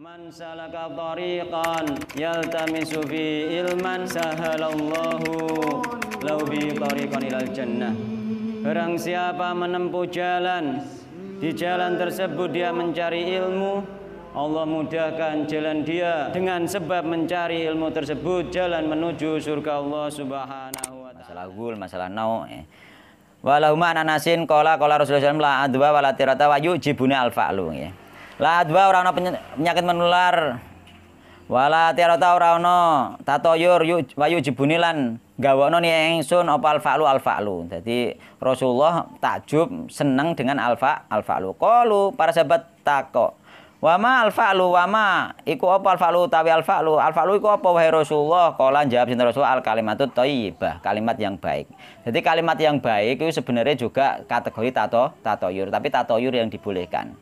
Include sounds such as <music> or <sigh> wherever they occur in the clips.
Man salaka tariqan yaltamisu fi ilman sahalallahu lahu bi tariqan ilal jannah. Barang siapa menempuh jalan di jalan tersebut dia mencari ilmu, Allah mudahkan jalan dia dengan sebab mencari ilmu tersebut jalan menuju surga Allah Subhanahu wa taala. Masalah gul, masalah nau. Eh. Walau ma'ana nasin kola kola Rasulullah SAW la adwa walatirata wayu jibuna al-fa'lu. Ya. La dua orang no penyakit menular. Wala tiarata ora tato yur wayu jibuni lan gawono ni engsun apa alfa'lu alfa'lu. Jadi Rasulullah takjub seneng dengan alfa alfa'lu. Qalu para sahabat tako. Wama alfa'lu wama iku apa alfa'lu tawi alfa'lu alfa'lu iku apa wahai Rasulullah kala jawab sinten Rasul al kalimatut thayyibah kalimat yang baik. Jadi kalimat yang baik itu sebenarnya juga kategori tato tatoyur tapi tatoyur yang dibolehkan.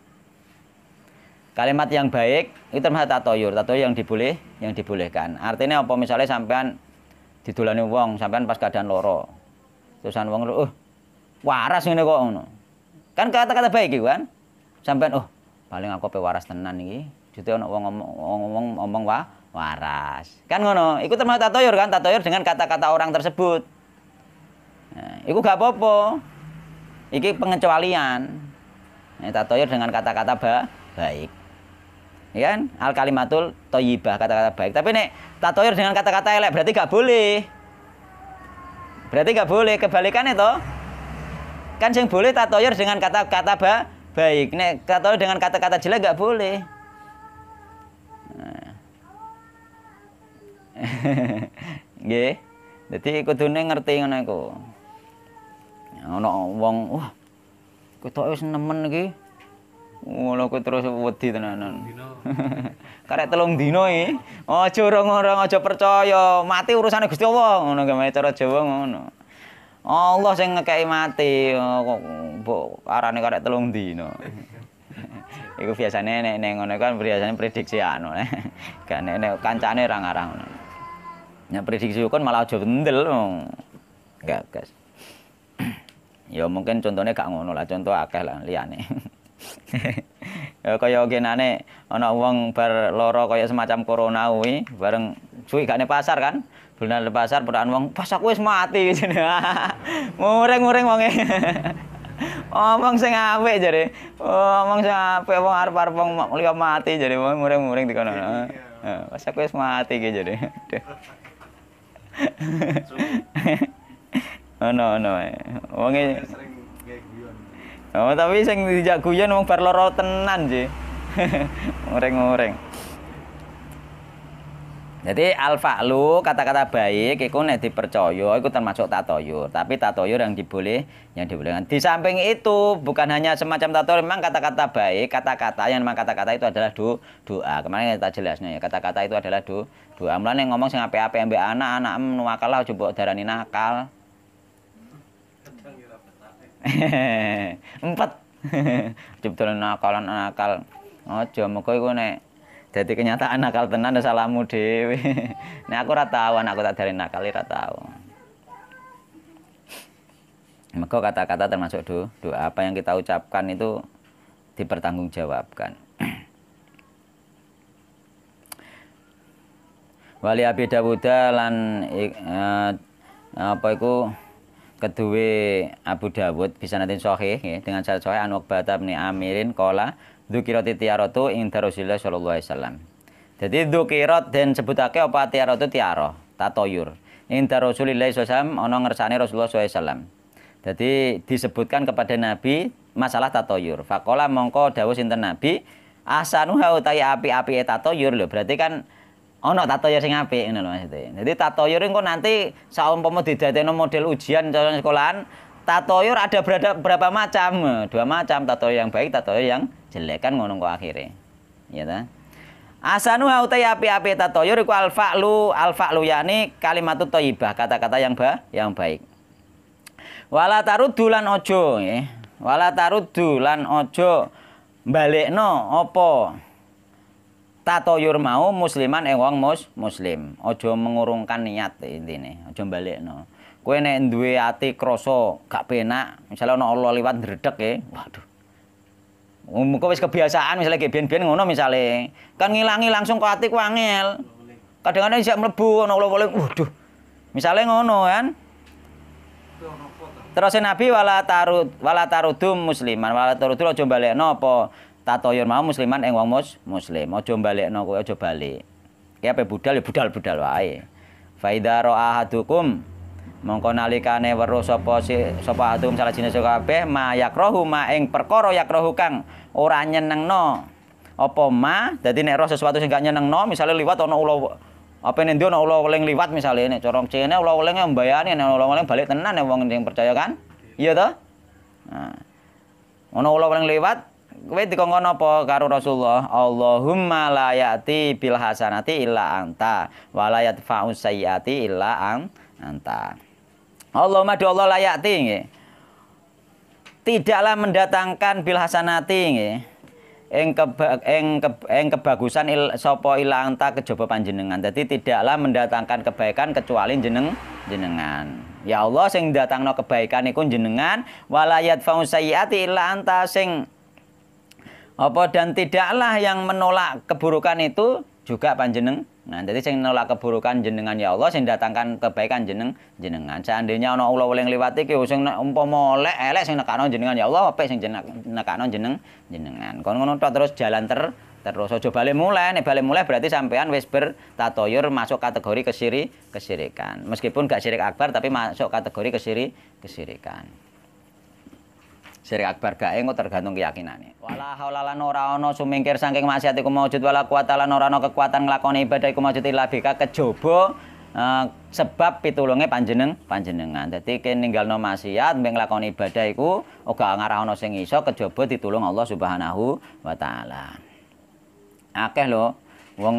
Kalimat yang baik itu termasuk tatoyur, tatoyur yang diboleh, yang dibolehkan. Artinya apa misalnya sampean didulani wong, sampean pas keadaan loro. Terusan wong, "Uh, waras ini kok Kan kata-kata baik iku kan. Sampean, "Oh, paling aku pe waras tenan ini, Jute ana wong ngomong ngomong ngomong wa, waras. Kan ngono, iku termasuk tatoyur kan, tatoyur dengan kata-kata orang tersebut. Nah, iku gak apa-apa. Iki pengecualian. Nah, tatoyur dengan kata-kata ba, baik ya kan al kalimatul toyibah kata-kata baik tapi nek tatoir dengan kata-kata elek berarti gak boleh berarti gak boleh kebalikannya toh kan yang boleh tatoir dengan kata-kata ba baik nek tatoir dengan kata-kata jelek gak boleh nah. <laughs> Nggih. jadi kudune ngerti ngono iku. Ana wong wah ketoke wis nemen iki Ngono ku terus wedi tenanan. <laughs> Karek telung dino iki. Aja orang orang aja percaya, mati urusane Gusti Allah ngono gawe cara Jawa ngono. Allah sing ngekeki mati kok arane karek telung dino. <laughs> Iku biasane nek ning ngono kan biasane prediksi anu. Eh. <laughs> Kan gak nek nek kancane ra ngarah ngono. prediksi kan malah aja bendel. Oh. Gak gas. <clears throat> Ya mungkin contohnya gak ngono lah, contoh akeh lah liane. <laughs> ya kaya genane ana wong bar lara kaya semacam corona kuwi bareng suwi gane pasar kan. Bulan pasar peraan wong pas aku wis mati <laughs> jenenge. <laughs> Muring-muring wonge. omong sing apik jare. Omong sing apik wong arep-arep wong liya mati jare wong muring-muring dikono. Heeh, iya, pas iya, iya. ya, aku wis mati ki jare. Ono ono. Wonge Oh, tapi sing dijak guyon wong bar loro tenan sih. <laughs> Ngoreng-ngoreng. Jadi alfa lu kata-kata baik iku nek dipercaya iku termasuk tatoyur. Tapi tatoyur yang diboleh yang dibolehkan. Di samping itu bukan hanya semacam tatoyur, memang kata-kata baik, kata-kata yang memang kata-kata itu adalah do, doa. Kemarin kita jelasnya ya, kata-kata itu adalah do, doa. Mulane ngomong sing apik-apik ambek anak-anak nuakalah coba darani nakal. <laughs> empat <laughs> jebdolan nakalan nakal ojo moga iku nek jadi kenyataan nakal tenan ada ya salahmu dewi <laughs> nek aku ora tau aku tak dari nakal ya ora tau maka kata-kata termasuk doa, doa apa yang kita ucapkan itu dipertanggungjawabkan. <clears throat> Wali Abi Dawud lan e, e, apa iku kedua Abu Dawud bisa nanti sohih, ya, dengan syarat sahih an Uqbata bin Amirin Kola Dukirot tiaratu ing Rasulullah sallallahu alaihi wasallam. Jadi Dukirot dan sebutake apa tiaratu tiaro tatoyur. Ing Rasulullah sallallahu alaihi wasallam ngersane Rasulullah sallallahu alaihi wasallam. Jadi disebutkan kepada Nabi masalah tatoyur. Fakola mongko dawuh sinten Nabi asanu hau tayi api-api tatoyur lho. Berarti kan ono tatoyor sing apik ngono lho maksudnya. Jadi tatoyor engko nanti saumpama didadekno model ujian calon sekolahan, tatoyor ada berada berapa macam? Dua macam, tatoyor yang baik, tatoyor yang jelek kan ngono kok akhire. Iya ta? Asanu utai api-api tatoyor iku lu alfa lu ya yakni kalimatu thayyibah, kata-kata yang ba yang baik. Wala taruddu lan ojo, ya. Wala taruddu lan ojo balikno apa? tatoyur mau musliman eh wong mus muslim. Ojo mengurungkan niat intine. Aja balekno. Kowe nek duwe ati krasa gak penak, misalnya ana Allah liwat ndredeg e, waduh. Muga wis kebiasaan misalnya kayak biyen-biyen ngono misalnya. Kan ngilangi langsung ke ati ku angel. Kadang-kadang isek melebu ana Allah waduh. Misalnya ngono kan. Terus Nabi wala tarud wala tarudum musliman wala tarudul ojo balik apa tatoyur mau musliman eng wong mus muslim. Ojo balik, no, ojo balik. Ya, apa budal ya budal-budal wae. Fa idza ra'ahadukum mongko nalikane weruh sapa sapa atum salah suka kabeh ma yakrohu, ma ing perkoro yakrohu kang ora no, opo ma dadi nek roh sesuatu sing gak no. Misalnya liwat ana ulo, apa nek ana ulo weling liwat Misalnya nek corong cene ula welinge mbayani nek ulo weling balik tenan nek wong sing percaya kan? Iya to? Nah. Ana ula weling liwat kowe dikongkon apa karo Rasulullah? Allahumma la ya'ti bil hasanati illa anta wa la yadfa'u sayyati illa anta. Allahumma do Allah la ya'ti nggih. Tidaklah mendatangkan bil hasanati nggih. Eng keba, eng, ke, eng kebagusan il, sapa ila anta kejaba panjenengan. Dadi tidaklah mendatangkan kebaikan kecuali jeneng jenengan. Ya Allah sing datangno kebaikan iku jenengan walayat fausayiati illa anta sing apa dan tidaklah yang menolak keburukan itu juga panjeneng. Nah, jadi saya menolak keburukan jenengan ya Allah, saya datangkan kebaikan jeneng jenengan. Seandainya ana ula yang lewati, ki oh, sing umpo molek elek sing non jenengan ya Allah, apa sing non jeneng jenengan. Kon ngono terus jalan ter terus ojo balik mulai nih balik mulai berarti sampean wis bertatoyur masuk kategori kesiri kesirikan meskipun gak sirik akbar tapi masuk kategori kesiri kesirikan Syirik akbar gak engko tergantung keyakinane. Wala haula lan ora ana sumingkir saking maksiat iku maujud wala quwata lan ora ana kekuatan nglakoni ibadah iku maujud ila bika kejaba uh, eh, sebab pitulunge panjeneng panjenengan. Dadi kene ninggalno maksiat mbeng nglakoni ibadah iku uga ngarahno sing iso kejaba ditulung Allah Subhanahu wa taala. Akeh lho wong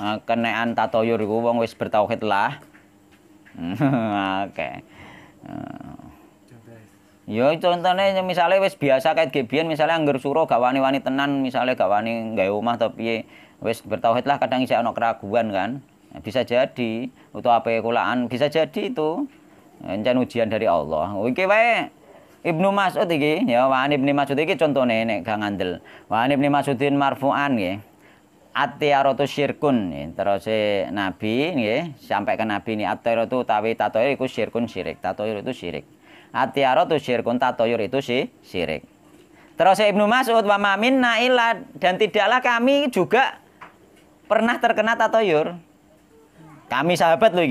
uh, eh, kenean tatoyur iku wong wis bertauhid lah. Oke. <laughs> Uh, eh, Ya contohnya misalnya wis biasa kayak gebian misalnya angger suro gak wani-wani tenan misalnya gak wani gawe rumah tapi wis bertauhid lah kadang isih ana keraguan kan. Nah, bisa jadi atau apa ya, kulaan bisa jadi itu eh, encen ujian dari Allah. Oke oh, wae Ibnu Mas'ud iki ya wani Ibnu Mas'ud iki contone nek gak ngandel. Wani Ibnu Mas'udin marfu'an nggih. Atiaratu syirkun ya. terus Nabi nggih sampai ke Nabi ini atiaratu tawi tatoir iku syirkun syirik. Tatoir itu syirik. Atiaro tu syirkun tatoyur itu si syirik. Terus ya Ibnu Mas'ud wa mamin nailad dan tidaklah kami juga pernah terkena tatoyur. Kami sahabat loh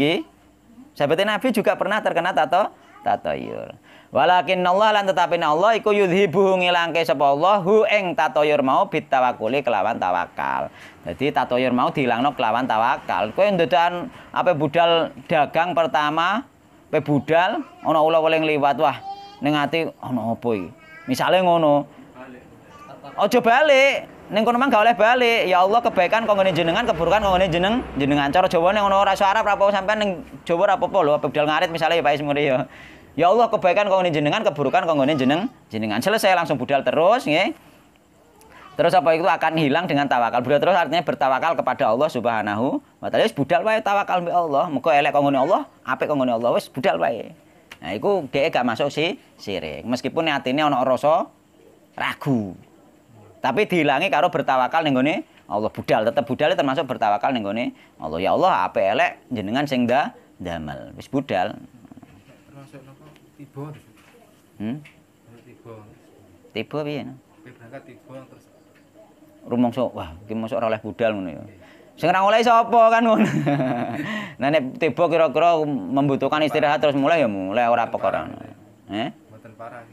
Sahabat Nabi juga pernah terkena tato tatoyur. Walakin Allah lan tetapi Allah iku yudhibu ngilangke sapa Allah hu ing tatoyur mau bitawakuli kelawan tawakal. Jadi tatoyur mau dihilangno kelawan tawakal. Kowe dudukan apa budal dagang pertama pebudal, ono ana ula paling liwat wah ning ati ana apa iki misale ngono aja balik ning kono mang gak oleh balik ya Allah kebaikan kok ngene jenengan keburukan kok ngene jeneng jenengan cara Jawa ning ngono ora suara ora apa sampean ning Jawa ora apa-apa lho ngarit misale ya Pak Ismure ya ya Allah kebaikan kok ngene jenengan keburukan kok ngene jeneng jenengan selesai langsung budal terus nggih Terus apa itu akan hilang dengan tawakal. budal terus artinya bertawakal kepada Allah Subhanahu wa taala. Wis budal wae tawakal mbek Allah. Muga elek kanggone Allah, apik kanggone Allah wis budal wae. Nah, itu dhek gak masuk si sirik. Meskipun niatine ana rasa ragu. Tapi dihilangi karo bertawakal ning gone Allah budal tetap budal termasuk bertawakal ning gone Allah. Ya Allah, apik elek jenengan sing da damel. Wis budal. termasuk napa tiba? Hmm? Tiba. Tiba piye? Berangkat tiba terus sok wah iki mosok ora oleh budal ngono ya. Sing ora oleh sapa kan ngono. <laughs> nah nek tiba kira-kira membutuhkan istirahat terus mulai ya mulai ora perkara. Eh?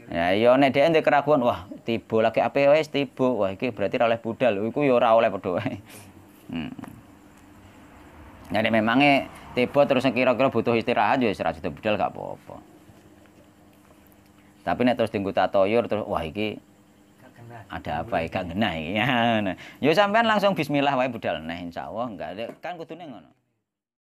ya iya nek dhek ndek keraguan wah tiba lagi ape wis tiba wah iki berarti ora oleh budal iku ya ora oleh padha wae. Hmm. Nah nek e tiba terus kira-kira butuh istirahat ya istirahat budal gak apa-apa. Tapi nek terus tinggu tatoyur terus wah iki ada apa ya kangen <laughs> nah ya sampean langsung bismillah wae budal nah insyaallah enggak kan kudune ngono